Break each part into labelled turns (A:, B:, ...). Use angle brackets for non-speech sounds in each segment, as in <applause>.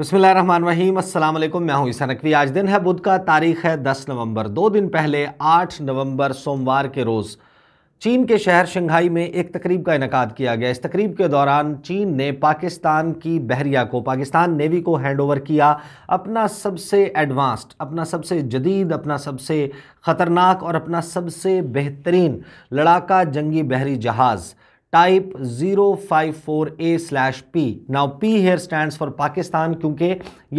A: बसमीम अल्लाम मैं हूं ईसा नकवी आज दिन है बुध का तारीख है 10 नवंबर दो दिन पहले 8 नवंबर सोमवार के रोज़ चीन के शहर शंघाई में एक तकरीब का इनका किया गया इस तकरीब के दौरान चीन ने पाकिस्तान की बहरिया को पाकिस्तान नेवी को हैंड ओवर किया अपना सबसे एडवांस्ड अपना सबसे जदीद अपना सबसे ख़तरनाक और अपना सबसे बेहतरीन लड़ाका जंगी बहरी जहाज़ four 054A slash P now P here stand for Pakistan क्योंकि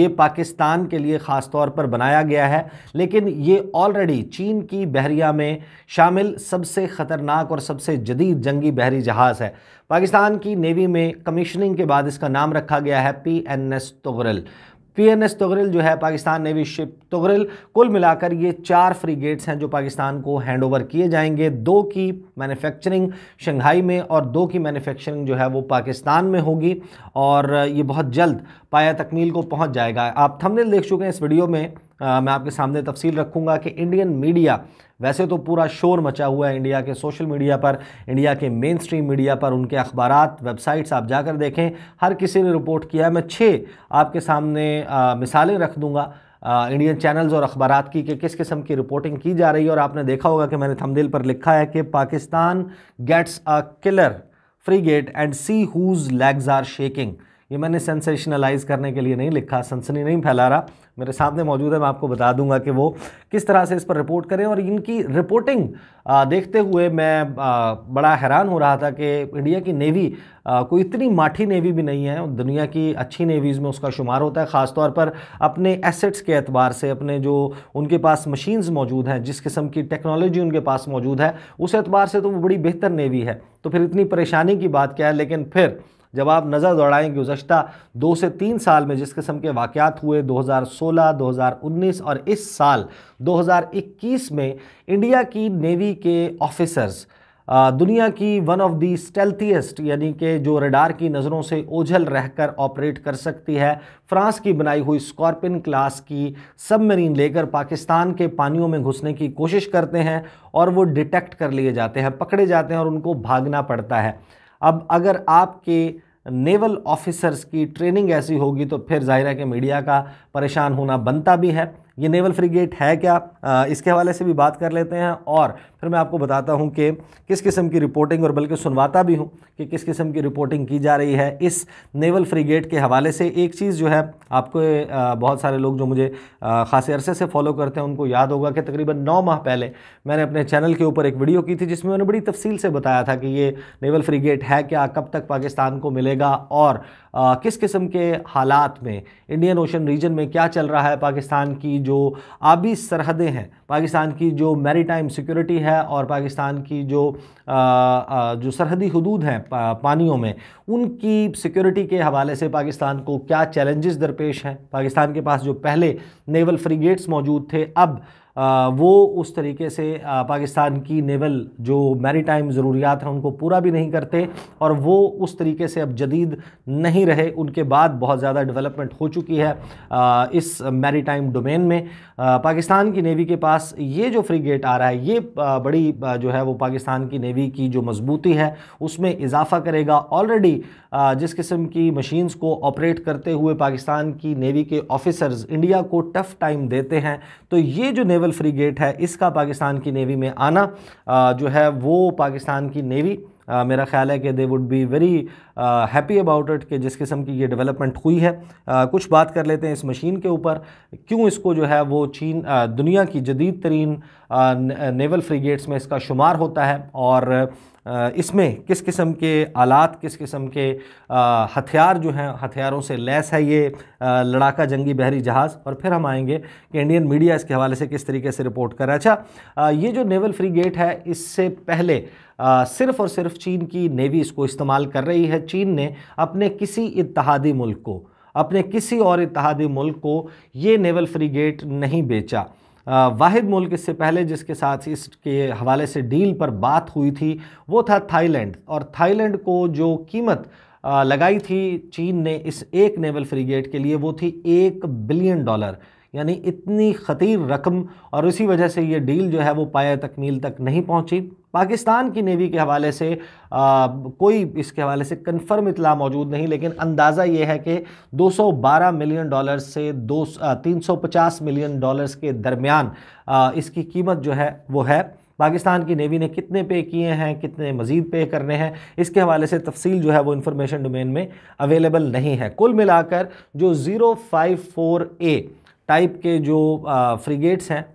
A: ये पाकिस्तान के लिए ख़ास तौर पर बनाया गया है लेकिन ये ऑलरेडी चीन की बहरिया में शामिल सबसे ख़तरनाक और सबसे जदीद जंगी बहरी जहाज़ है पाकिस्तान की नेवी में कमीशनिंग के बाद इसका नाम रखा गया है P N S Tughril PNS Tughril जो है पाकिस्तान नेवी शिप तगरिल कुल मिलाकर ये चार फ्रीगेट्स हैं जो पाकिस्तान को हैंडओवर किए जाएंगे दो की मैन्युफैक्चरिंग शंघाई में और दो की मैन्युफैक्चरिंग जो है वो पाकिस्तान में होगी और ये बहुत जल्द पाया तकमील को पहुंच जाएगा आप थंबनेल देख चुके हैं इस वीडियो में आ, मैं आपके सामने तफसील रखूँगा कि इंडियन मीडिया वैसे तो पूरा शोर मचा हुआ है इंडिया के सोशल मीडिया पर इंडिया के मेन स्ट्रीम मीडिया पर उनके अखबार वेबसाइट्स आप जाकर देखें हर किसी ने रिपोर्ट किया है मैं छः आपके सामने आ, मिसालें रख दूँगा इंडियन चैनल्स और अखबार की कि किस किस्म की रिपोर्टिंग की जा रही है और आपने देखा होगा कि मैंने थमदिल पर लिखा है कि Pakistan gets a killer frigate and see whose legs are shaking ये मैंने सेंसेशनलाइज करने के लिए नहीं लिखा सनसनी नहीं फैला रहा मेरे सामने मौजूद है मैं आपको बता दूंगा कि वो किस तरह से इस पर रिपोर्ट करें और इनकी रिपोर्टिंग देखते हुए मैं बड़ा हैरान हो रहा था कि इंडिया की नेवी कोई इतनी माठी नेवी भी नहीं है दुनिया की अच्छी नेवीज़ में उसका शुमार होता है ख़ास तौर पर अपने एसेट्स के एतबार से अपने जो उनके पास मशीन्स मौजूद हैं जिस किस्म की टेक्नोलॉजी उनके पास मौजूद है उस एतबार से तो वो बड़ी बेहतर नेवी है तो फिर इतनी परेशानी की बात क्या है लेकिन फिर जब आप नज़र दौड़ाएँ गुजशत दो से तीन साल में जिस किस्म के वाक़ात हुए 2016, 2019 और इस साल 2021 में इंडिया की नेवी के ऑफिसर्स दुनिया की वन ऑफ दी स्टेल्थीस्ट यानी कि जो रडार की नज़रों से ओझल रहकर ऑपरेट कर सकती है फ्रांस की बनाई हुई स्कॉर्पिन क्लास की सबमरीन लेकर पाकिस्तान के पानियों में घुसने की कोशिश करते हैं और वो डिटेक्ट कर लिए जाते हैं पकड़े जाते हैं और उनको भागना पड़ता है अब अगर आपके नेवल ऑफिसर्स की ट्रेनिंग ऐसी होगी तो फिर ज़ाहिर है कि मीडिया का परेशान होना बनता भी है ये नेवल फ्रिगेट है क्या आ, इसके हवाले से भी बात कर लेते हैं और फिर मैं आपको बताता हूँ कि किस किस्म की रिपोर्टिंग और बल्कि सुनवाता भी हूँ कि किस किस्म की रिपोर्टिंग की जा रही है इस नेवल फ्रिगेट के हवाले से एक चीज़ जो है आपको आ, बहुत सारे लोग जो मुझे ख़ास अरसे से फॉलो करते हैं उनको याद होगा कि तकरीबन नौ माह पहले मैंने अपने चैनल के ऊपर एक वीडियो की थी जिसमें मैंने बड़ी तफसील से बताया था कि ये नेवल फ्रिगेट है क्या कब तक पाकिस्तान को मिलेगा और किस किस्म के हालात में इंडियन ओशन रीजन में क्या चल रहा है पाकिस्तान की जो आबी सरहदें हैं पाकिस्तान की जो मेरी टाइम सिक्योरिटी है और पाकिस्तान की जो आ, आ, जो सरहदी हदूद हैं पानियों में उनकी सिक्योरिटी के हवाले से पाकिस्तान को क्या चैलेंजेस दरपेश हैं पाकिस्तान के पास जो पहले नेवल फ्रीगेट्स मौजूद थे अब वो उस तरीके से पाकिस्तान की नेवल जो मेरी टाइम ज़रूरियात हैं उनको पूरा भी नहीं करते और वो उस तरीके से अब जदीद नहीं रहे उनके बाद बहुत ज़्यादा डेवलपमेंट हो चुकी है इस मेरी टाइम डोमेन में पाकिस्तान की नेवी के पास ये जो फ्रीगेट आ रहा है ये बड़ी जो है वो पाकिस्तान की नेवी की जो मजबूती है उसमें इजाफा करेगा ऑलरेडी जिस किस्म की मशीन्स को ऑपरेट करते हुए पाकिस्तान की नेवी के ऑफिसर्स इंडिया को टफ़ टाइम देते हैं तो ये जो नेवल फ्रीगेट है इसका पाकिस्तान की नेवी में आना जो है वो पाकिस्तान की नेवी आ, मेरा ख्याल है कि they would be very happy about it कि जिस किस्म की ये डेवलपमेंट हुई है आ, कुछ बात कर लेते हैं इस मशीन के ऊपर क्यों इसको जो है वो चीन आ, दुनिया की जदीद तरीन नेवल फ्रीगेट्स में इसका शुमार होता है और इसमें किस किस्म के आलात किस किस्म के हथियार जो हैं हथियारों से लैस है ये लड़ाका जंगी बहरी जहाज़ और फिर हम आएंगे कि इंडियन मीडिया इसके हवाले से किस तरीके से रिपोर्ट कर रहा है अच्छा ये जो नेवल फ्रीगेट है इससे पहले आ, सिर्फ और सिर्फ चीन की नेवी इसको इस्तेमाल कर रही है चीन ने अपने किसी इतिहादी मुल्क को अपने किसी और इतिहादी मुल्क को ये नेवल फ्रीगेट नहीं बेचा वाहिद मुल्क इससे पहले जिसके साथ इसके हवाले से डील पर बात हुई थी वो था थाईलैंड और थाईलैंड को जो कीमत लगाई थी चीन ने इस एक नेवल फ्रिगेट के लिए वो थी एक बिलियन डॉलर यानी इतनी ख़तीर रकम और उसी वजह से ये डील जो है वो पाया तकमील तक नहीं पहुँची पाकिस्तान की नेवी के हवाले से आ, कोई इसके हवाले से कन्फर्म इतला मौजूद नहीं लेकिन अंदाज़ा ये है कि 212 मिलियन डॉलर से दो तीन मिलियन डॉलर्स के दरमियान इसकी कीमत जो है वो है पाकिस्तान की नेवी ने कितने पे किए हैं कितने मज़ीद पे करने हैं इसके हवाले से तफसील जो है वो इन्फॉर्मेशन डोमेन में अवेलेबल नहीं है कुल मिलाकर जो zero five four A type के जो फ्रिगेट्स हैं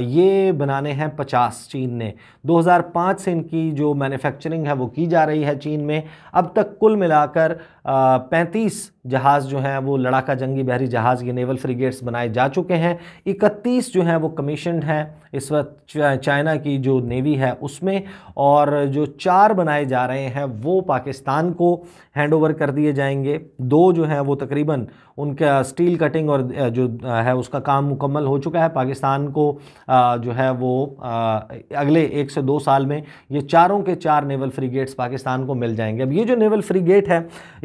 A: ये बनाने हैं पचास चीन ने 2005 से इनकी जो मैन्युफैक्चरिंग है वो की जा रही है चीन में अब तक कुल मिलाकर पैंतीस जहाज़ जो हैं वो लड़ाका जंगी बहरी जहाज़ ये नेवल फ्रिगेट्स बनाए जा चुके हैं इकतीस जो हैं वो कमीशन हैं इस वक्त चाइना की जो नेवी है उसमें और जो चार बनाए जा रहे हैं वो पाकिस्तान को हैंड ओवर कर दिए जाएंगे दो जो हैं वो तकरीबन उनका स्टील कटिंग और जो है उसका काम मुकम्मल हो चुका है पाकिस्तान को जो है वो अगले एक से दो साल में ये चारों के चार नेवल फ्रिगेट्स पाकिस्तान को मिल जाएंगे अब ये जो नेवल फ्रिगेट है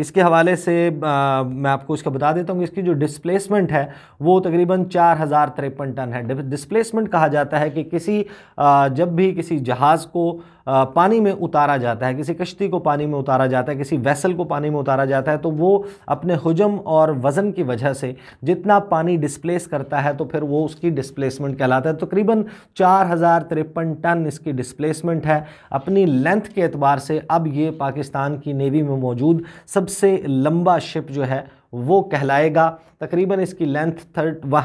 A: इसके हवाले से आ, मैं आपको इसका बता देता हूँ इसकी जो डिस्प्लेसमेंट है वो तकरीबन चार हज़ार तिरपन टन है डिस्प्लेसमेंट कहा जाता है कि किसी आ, जब भी किसी जहाज़ को आ, पानी में उतारा जाता है किसी कश्ती को पानी में उतारा जाता है किसी वैसल को पानी में उतारा जाता है तो वो अपने हजम और वज़न की वजह से जितना पानी डिस्प्लेस करता है तो फिर वो उसकी डिस्प्लेसमेंट कहलाता है तकरीबन चार हज़ार तिरपन टन इसकी डिस्प्लेसमेंट है अपनी लेंथ के अतबार से अब ये पाकिस्तान की नेवी में मौजूद सबसे सबसे लंबा शिप जो है वो कहलाएगा तकरीबन इसकी length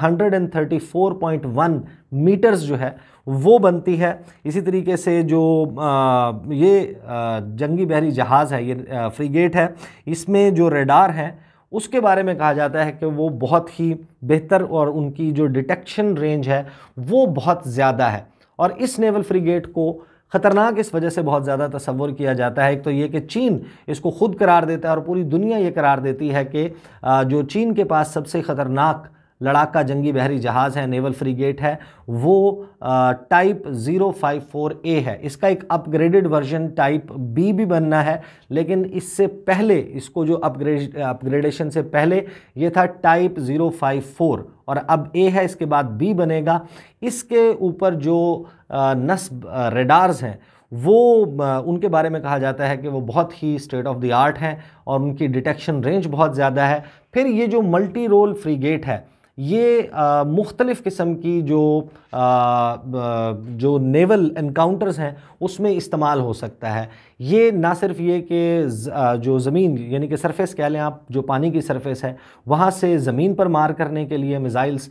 A: hundred and thirty four point one metres जो है वो बनती है इसी तरीके से जो आ, ये आ, जंगी बहरी जहाज़ है ये आ, फ्रीगेट है इसमें जो रेडार है उसके बारे में कहा जाता है कि वो बहुत ही बेहतर और उनकी जो डिटेक्शन रेंज है वो बहुत ज़्यादा है और इस नेवल फ्रीगेट को ख़तरनाक इस वजह से बहुत ज़्यादा तस्वुर किया जाता है एक तो ये कि चीन इसको खुद करार देता है और पूरी दुनिया ये करार देती है कि जो चीन के पास सबसे ख़तरनाक लड़ाका जंगी बहरी जहाज़ है नेवल फ्रीगेट है वो type zero five four A है इसका एक अपग्रेडेड वर्जन टाइप बी भी बनना है लेकिन इससे पहले इसको जो अपग्रेड अपग्रेडेशन से पहले ये था टाइप ज़ीरो फाइव फोर और अब ए है इसके बाद बी बनेगा इसके ऊपर जो नस्ब रेडार्स हैं वो उनके बारे में कहा जाता है कि वो बहुत ही स्टेट ऑफ द आर्ट हैं और उनकी डिटेक्शन रेंज बहुत ज़्यादा है फिर ये जो मल्टी रोल फ्रीगेट है ये मुख्तलिफ़ किस्म की जो आ, जो नेवल इनकाउंटर्स हैं उसमें इस्तेमाल हो सकता है ये ना सिर्फ ये कि जो ज़मीन यानी कि सरफेस कह लें आप जो पानी की सरफेस है वहाँ से ज़मीन पर मार करने के लिए मिज़ाइल्स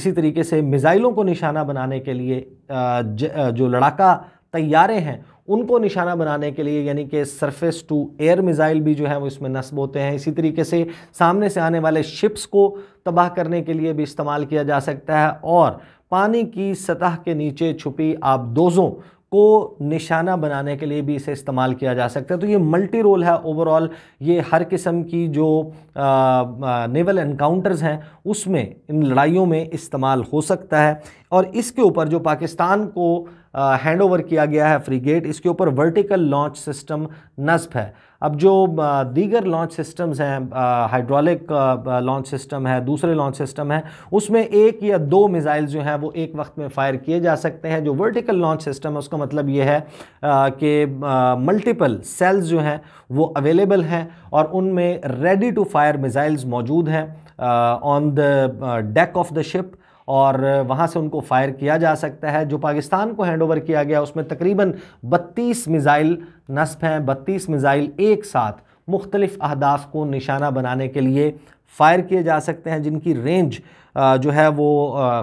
A: इसी तरीके से मिज़ाइलों को निशाना बनाने के लिए ज, जो लड़ाका तैयारे हैं उनको निशाना बनाने के लिए यानी कि सरफेस टू एयर मिज़ाइल भी जो है वो इसमें नस्ब होते हैं इसी तरीके से सामने से आने वाले शिप्स को तबाह करने के लिए भी इस्तेमाल किया जा सकता है और पानी की सतह के नीचे छुपी आबदोज़ों को निशाना बनाने के लिए भी इसे इस्तेमाल किया जा सकता है तो ये मल्टी रोल है ओवरऑल ये हर किस्म की जो नेवल एनकाउंटर्स हैं उसमें इन लड़ाइयों में इस्तेमाल हो सकता है और इसके ऊपर जो पाकिस्तान को हैंड ओवर किया गया है फ्रीगेट इसके ऊपर वर्टिकल लॉन्च सिस्टम नस्ब है अब जो दीगर लॉन्च सिस्टम्स हैं हाइड्रोलिक लॉन्च सिस्टम है दूसरे लॉन्च सिस्टम है उसमें एक या दो मिसाइल्स जो हैं वो एक वक्त में फ़ायर किए जा सकते हैं जो वर्टिकल लॉन्च सिस्टम है उसका मतलब ये है कि मल्टीपल सेल्स जो हैं वो अवेलेबल हैं और उनमें रेडी टू फायर मिज़ाइल्स मौजूद हैं on the deck of the ship और वहाँ से उनको फायर किया जा सकता है जो पाकिस्तान को हैंडओवर किया गया उसमें तकरीबन 32 मिज़ाइल नस्ब हैं 32 मिज़ाइल एक साथ मुख्तलिफ़ अहदाफ को निशाना बनाने के लिए फ़ायर किए जा सकते हैं जिनकी रेंज जो है वो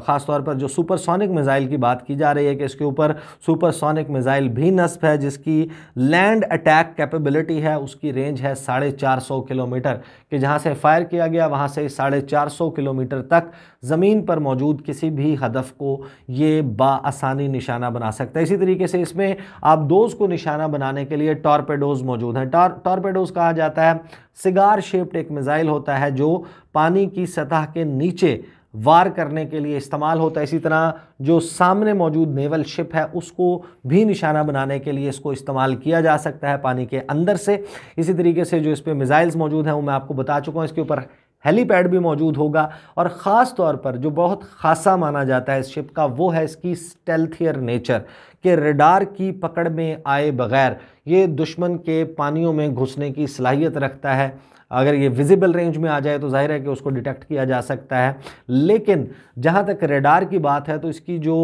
A: ख़ास तौर पर जो सुपरसोनिक मिज़ाइल की बात की जा रही है कि इसके ऊपर सुपरसोनिक मिज़ाइल भी नस्ब है जिसकी लैंड अटैक कैपेबिलिटी है उसकी रेंज है साढ़े चार सौ किलोमीटर कि जहाँ से फायर किया गया वहाँ से साढ़े चार सौ किलोमीटर तक ज़मीन पर मौजूद किसी भी हदफ को ये बासानी निशाना बना सकता है इसी तरीके से इसमें आप दोज़ को निशाना बनाने के लिए टॉरपेडोज़ मौजूद हैं टॉरपेडोज़ कहा जाता है सिगार शेप्ड एक मिज़ाइल होता है जो पानी की सतह के नीचे वार करने के लिए इस्तेमाल होता है इसी तरह जो सामने मौजूद नेवल शिप है उसको भी निशाना बनाने के लिए इसको इस्तेमाल किया जा सकता है पानी के अंदर से इसी तरीके से जो इस पर मिज़ाइल्स मौजूद हैं वो मैं आपको बता चुका हूँ इसके ऊपर हेलीपैड भी मौजूद होगा और ख़ास तौर पर जो बहुत खासा माना जाता है इस शिप का वो है इसकी स्टेल्थियर नेचर के रेडार की पकड़ में आए बगैर ये दुश्मन के पानियों में घुसने की सलाहियत रखता है अगर ये विजिबल रेंज में आ जाए तो जाहिर है कि उसको डिटेक्ट किया जा सकता है लेकिन जहाँ तक रेडार की बात है तो इसकी जो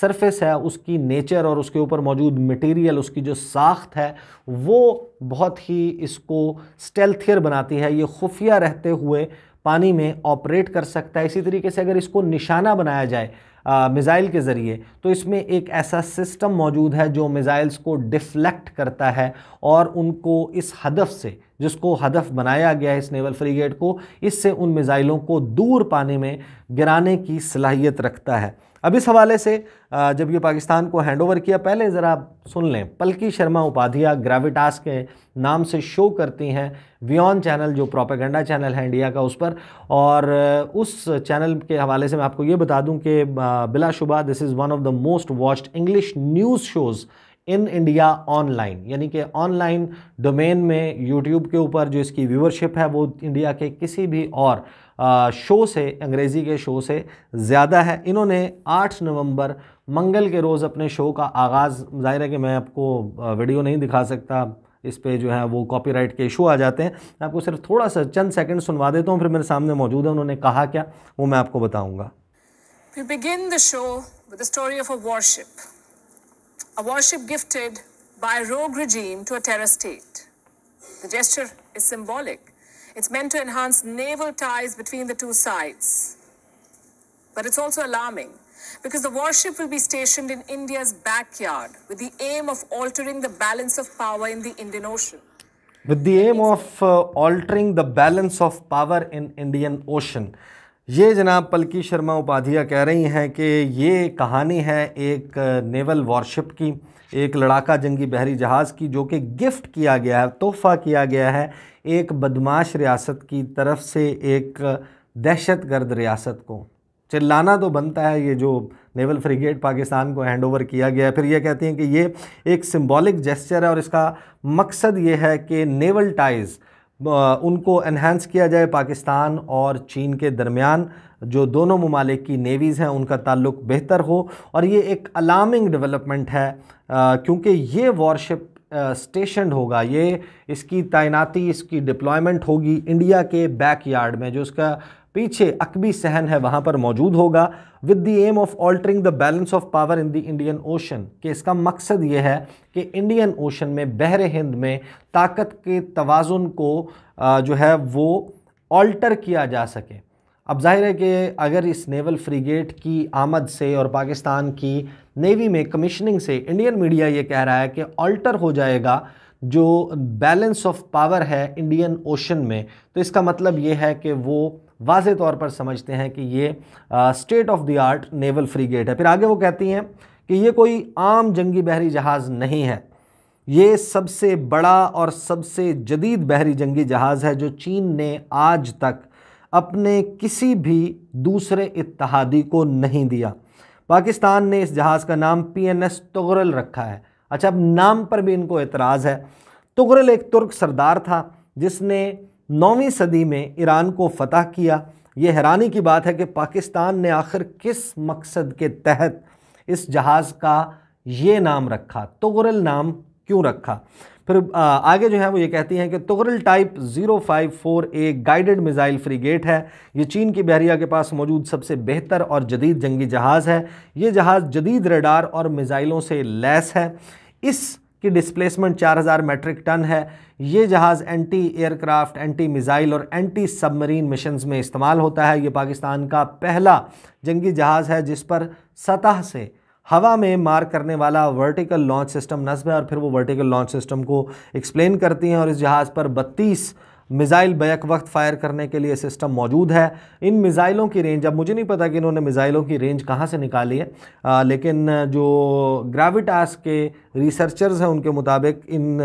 A: सरफेस है उसकी नेचर और उसके ऊपर मौजूद मटेरियल उसकी जो साख्त है वो बहुत ही इसको स्टेल्थियर बनाती है ये खुफिया रहते हुए पानी में ऑपरेट कर सकता है इसी तरीके से अगर इसको निशाना बनाया जाए मिज़ाइल के ज़रिए तो इसमें एक ऐसा सिस्टम मौजूद है जो मिज़ाइल्स को डिफ्लेक्ट करता है और उनको इस हदफ से जिसको हदफ बनाया गया है इस नेवल फ्रीगेट को इससे उन मिज़ाइलों को दूर पाने में गिराने की सलाहियत रखता है अब इस हवाले से जब ये पाकिस्तान को हैंडओवर किया पहले ज़रा सुन लें पलकी शर्मा उपाध्याय ग्रेविटास के नाम से शो करती हैं वियॉन चैनल जो प्रोपेगेंडा चैनल है इंडिया का उस पर और उस चैनल के हवाले से मैं आपको ये बता दूं कि बिलाशुबा this is one of the most watched English news shows in India online यानी कि ऑनलाइन डोमेन में यूट्यूब के ऊपर जो इसकी व्यूवरशिप है वो इंडिया के किसी भी और शो से अंग्रेज़ी के शो से ज़्यादा है इन्होंने 8 नवंबर मंगल के रोज़ अपने शो का आगाज़ ज़ाहिर है कि मैं आपको वीडियो नहीं दिखा सकता इस पर जो है वो कॉपीराइट के इशू आ जाते हैं मैं आपको सिर्फ थोड़ा सा चंद सेकंड सुनवा देता हूँ फिर मेरे सामने मौजूद है उन्होंने कहा क्या वो मैं आपको बताऊँगा We begin the show with the story of a warship. A warship gifted by a rogue regime to a terror state. The gesture is symbolic It's meant to enhance naval ties between the two sides. But it's also alarming because the warship will be stationed in India's backyard with the aim of altering the balance of power in the Indian Ocean. With the aim of uh, altering the balance of power in Indian Ocean. ये जनाब पलकी शर्मा उपाध्याय कह रही हैं कि ये कहानी है एक नेवल वॉरशिप की एक लड़ाका जंगी बहरी जहाज़ की जो कि गिफ्ट किया गया है तोहफ़ा किया गया है एक बदमाश रियासत की तरफ से एक दहशत गर्द रियासत को चिल्लाना तो बनता है ये जो नेवल फ्रिगेट पाकिस्तान को हैंडओवर किया गया है फिर ये कहती हैं कि ये एक सिंबॉलिक जेस्चर है और इसका मकसद ये है कि नेवल टाइज़ उनको इन्हेंस किया जाए पाकिस्तान और चीन के दरमियान जो दोनों ममालिक की नेवीज़ हैं उनका ताल्लुक बेहतर हो और ये एक अलार्मिंग डेवलपमेंट है क्योंकि ये वॉरशिप स्टेशन होगा ये इसकी तैनाती इसकी डिप्लॉयमेंट होगी इंडिया के बैकयार्ड में जो इसका पीछे अकबी सहन है वहाँ पर मौजूद होगा with the aim of altering the balance of power in the Indian Ocean कि इसका मकसद ये है कि इंडियन ओशन में बहर हिंद में ताकत के तोज़ुन को जो है वो ऑल्टर किया जा सके अब जाहिर है कि अगर इस नेवल फ्रीगेट की आमद से और पाकिस्तान की नेवी में कमीशनिंग से इंडियन मीडिया ये कह रहा है कि ऑल्टर हो जाएगा जो बैलेंस ऑफ पावर है इंडियन ओशन में तो इसका मतलब ये है कि वो वाज तौर पर समझते हैं कि ये state of the art naval frigate है फिर आगे वो कहती हैं कि ये कोई आम जंगी बहरी जहाज़ नहीं है ये सबसे बड़ा और सबसे जदीद बहरी जंगी जहाज़ है जो चीन ने आज तक अपने किसी भी दूसरे इतिहादी को नहीं दिया पाकिस्तान ने इस जहाज़ का नाम पी एन एस तुगरल रखा है अच्छा अब नाम पर भी इनको एतराज़ है तुगरल एक तुर्क सरदार था जिसने नौवीं सदी में ईरान को फतह किया ये हैरानी की बात है कि पाकिस्तान ने आखिर किस मकसद के तहत इस जहाज़ का ये नाम रखा तुगरल नाम क्यों रखा फिर आगे जो है वो ये कहती हैं कि Tughril type 054 A guided missile frigate है ये चीन की बहरिया के पास मौजूद सबसे बेहतर और जदीद जंगी जहाज़ है ये जहाज़ जदीद रडार और मिज़ाइलों से लैस है इस की डिस्प्लेसमेंट 4000 मेट्रिक टन है ये जहाज़ एंटी एयरक्राफ्ट एंटी मिज़ाइल और एंटी सबमरीन मिशंस में इस्तेमाल होता है ये पाकिस्तान का पहला जंगी जहाज़ है जिस पर सतह से हवा में मार करने वाला वर्टिकल लॉन्च सिस्टम नस्ब है और फिर वो वर्टिकल लॉन्च सिस्टम को एक्सप्लेन करती हैं और इस जहाज़ पर बत्तीस मिज़ाइल बैक वक्त फायर करने के लिए सिस्टम मौजूद है इन मिज़ाइलों की रेंज अब मुझे नहीं पता कि इन्होंने मिज़ाइलों की रेंज कहाँ से निकाली है आ, लेकिन जो ग्राविटास के रिसर्चर्स हैं उनके मुताबिक इन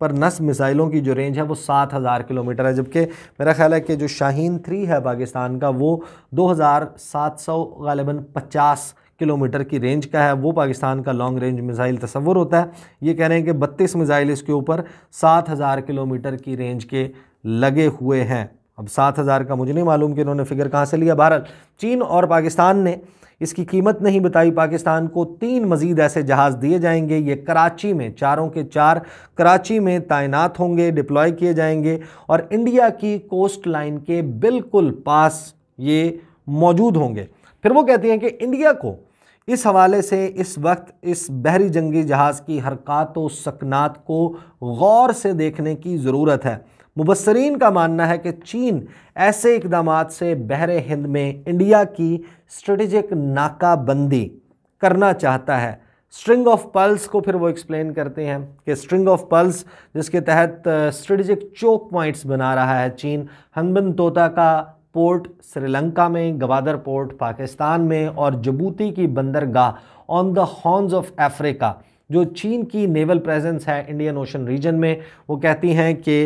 A: पर नस मिज़ाइलों की जो रेंज है वो सात हज़ार किलोमीटर है जबकि मेरा ख्याल है कि जो शाहीन थ्री है पाकिस्तान का वो दो हज़ार सात सौ गालिबा पचास किलोमीटर की रेंज का है वो पाकिस्तान का लॉन्ग रेंज मिसाइल तस्वर होता है ये कह रहे हैं कि बत्तीस मिज़ाइल इसके ऊपर सात हज़ार किलोमीटर की रेंज के लगे हुए हैं अब सात हज़ार का मुझे नहीं मालूम कि इन्होंने फिगर कहाँ से लिया भारत चीन और पाकिस्तान ने इसकी कीमत नहीं बताई पाकिस्तान को तीन मजीद ऐसे जहाज़ दिए जाएंगे ये कराची में चारों के चार कराची में तैनात होंगे डिप्लॉय किए जाएंगे और इंडिया की कोस्ट लाइन के बिल्कुल पास ये मौजूद होंगे फिर वो कहती हैं कि इंडिया को इस हवाले से इस वक्त इस बहरी जंगी जहाज़ की हरकत व सकनात को गौर से देखने की ज़रूरत है मुबसरीन का मानना है कि चीन ऐसे इकदाम से बहर हिंद में इंडिया की स्ट्रेटिजिक नाकाबंदी करना चाहता है स्ट्रिंग ऑफ पल्स को फिर वो एक्सप्लेन करते हैं कि स्ट्रिंग ऑफ पल्स जिसके तहत स्ट्रेटिजिक चोक पॉइंट्स बना रहा है चीन हनबन तोता का पोर्ट श्रीलंका में गवादर पोर्ट पाकिस्तान में और जबूती की बंदरगाह on the horns of Africa जो चीन की नेवल प्रेजेंस है इंडियन ओशन रीजन में वो कहती हैं कि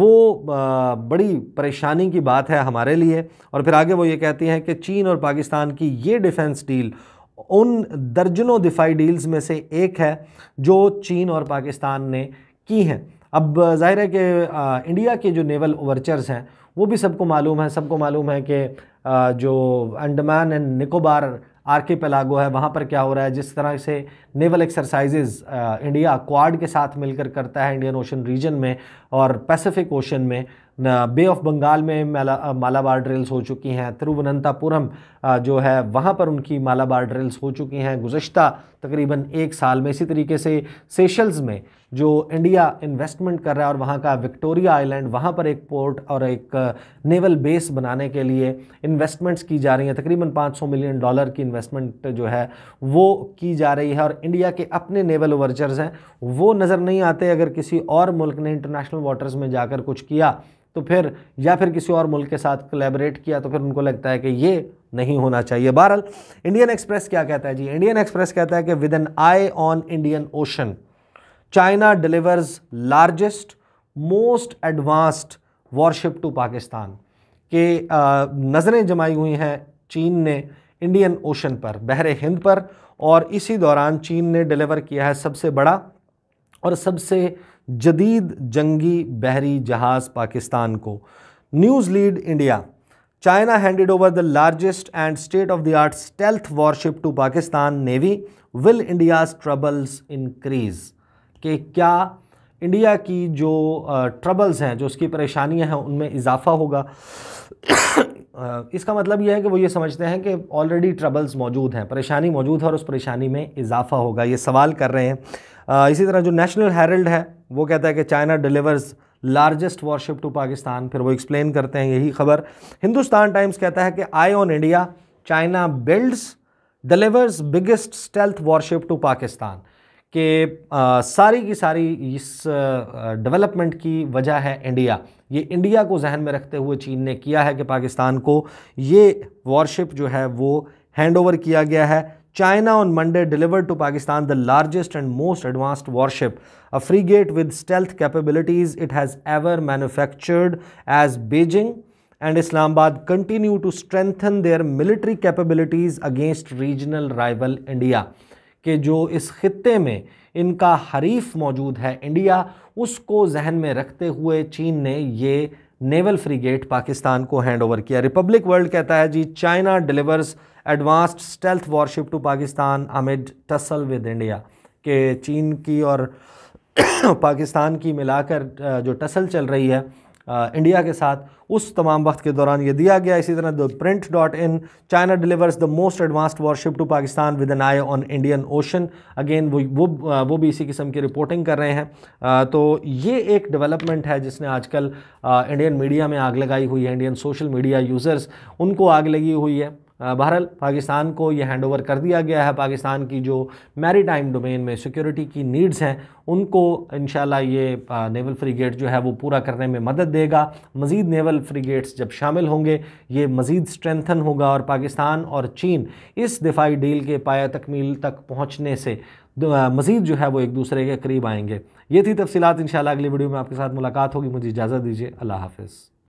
A: वो बड़ी परेशानी की बात है हमारे लिए और फिर आगे वो ये कहती हैं कि चीन और पाकिस्तान की ये डिफेंस डील उन दर्जनों दिफाई डील्स में से एक है जो चीन और पाकिस्तान ने की हैं अब जाहिर है कि इंडिया के जो नेवल ओवरचर्स हैं वो भी सबको मालूम है सबको मालूम है कि जो अंडमान एंड निकोबार आर के पेलागो है वहाँ पर क्या हो रहा है जिस तरह से नेवल एक्सरसाइजेज इंडिया क्वाड के साथ मिलकर करता है इंडियन ओशन रीजन में और पैसिफिक ओशन में बे ऑफ बंगाल में माला मालाबार ड्रिल्स हो चुकी हैं तिरुवनंतापुरम जो है वहाँ पर उनकी मालाबार ड्रिल्स हो चुकी हैं गुज्त तकरीबन एक साल में इसी तरीके से सेशल्स में जो इंडिया इन्वेस्टमेंट कर रहा है और वहाँ का विक्टोरिया आइलैंड वहाँ पर एक पोर्ट और एक नेवल uh, बेस बनाने के लिए इन्वेस्टमेंट्स की जा रही हैं तकरीबन 500 मिलियन डॉलर की इन्वेस्टमेंट जो है वो की जा रही है और इंडिया के अपने नेवल ओवर्चर्स हैं वो नज़र नहीं आते अगर किसी और मुल्क ने इंटरनेशनल वाटर्स में जाकर कुछ किया तो फिर या फिर किसी और मुल्क के साथ कलेबरेट किया तो फिर उनको लगता है कि ये नहीं होना चाहिए बहरहाल इंडियन एक्सप्रेस क्या कहता है जी इंडियन एक्सप्रेस कहता है कि with an eye on Indian Ocean China delivers largest most advanced warship to Pakistan के नज़रें जमाई हुई हैं चीन ने इंडियन ओशन पर बहर हिंद पर और इसी दौरान चीन ने डिलीवर किया है सबसे बड़ा और सबसे जदीद जंगी बहरी जहाज़ पाकिस्तान को news lead India China handed over the largest and state of the art stealth warship to Pakistan navy will India's troubles increase कि क्या इंडिया की जो ट्रबल्स हैं जो उसकी परेशानियां हैं उनमें इजाफा होगा इसका मतलब यह है कि वो ये समझते हैं कि ऑलरेडी ट्रबल्स मौजूद हैं परेशानी मौजूद है और उस परेशानी में इजाफा होगा ये सवाल कर रहे हैं इसी तरह जो नेशनल हेरल्ड है वो कहता है कि China delivers largest warship to Pakistan फिर वो एक्सप्लेन करते हैं यही खबर हिंदुस्तान टाइम्स कहता है कि eye on India China builds delivers biggest stealth warship to Pakistan आ, सारी की सारी इस डेवलपमेंट की वजह है इंडिया ये इंडिया को जहन में रखते हुए चीन ने किया है कि पाकिस्तान को ये वॉरशिप जो है वो हैंड ओवर किया गया है China on Monday delivered to Pakistan the largest and most advanced warship, a frigate with stealth capabilities it has ever manufactured as Beijing and Islamabad continue to strengthen their military capabilities against regional rival India. के जो इस खत्े में इनका हरीफ मौजूद है India उसको जहन में रखते हुए चीन ने ये नेवल फ्रीगेट पाकिस्तान को हैंडओवर किया रिपब्लिक वर्ल्ड कहता है जी China delivers advanced stealth warship to Pakistan amid tussle with India के चीन की और <coughs> पाकिस्तान की मिलाकर जो टसल चल रही है इंडिया के साथ उस तमाम वक्त के दौरान ये दिया गया इसी तरह the Print dot in China delivers the most advanced warship to Pakistan with an eye on Indian Ocean again वो वो वो भी इसी किस्म की रिपोर्टिंग कर रहे हैं तो ये एक डेवलपमेंट है जिसने आजकल इंडियन मीडिया में आग लगाई हुई है इंडियन सोशल मीडिया यूज़र्स उनको आग लगी हुई है बहरहाल पाकिस्तान को यह हैंडओवर कर दिया गया है पाकिस्तान की जो मेरी टाइम डोमेन में सिक्योरिटी की नीड्स हैं उनको इन ये नेवल फ्रीगेट जो है वो पूरा करने में मदद देगा मज़ीद नेवल फ्रीगेट्स जब शामिल होंगे ये मज़ीद स्ट्रेंथन होगा और पाकिस्तान और चीन इस दिफाई डील के पाया तकमील तक पहुँचने से मज़ीद जो है वो एक दूसरे के करीब आएंगे ये थी तफसीत इन अगली वीडियो में आपके साथ मुलाकात होगी मुझे इजाज़त दीजिए अल्लाह हाफिज़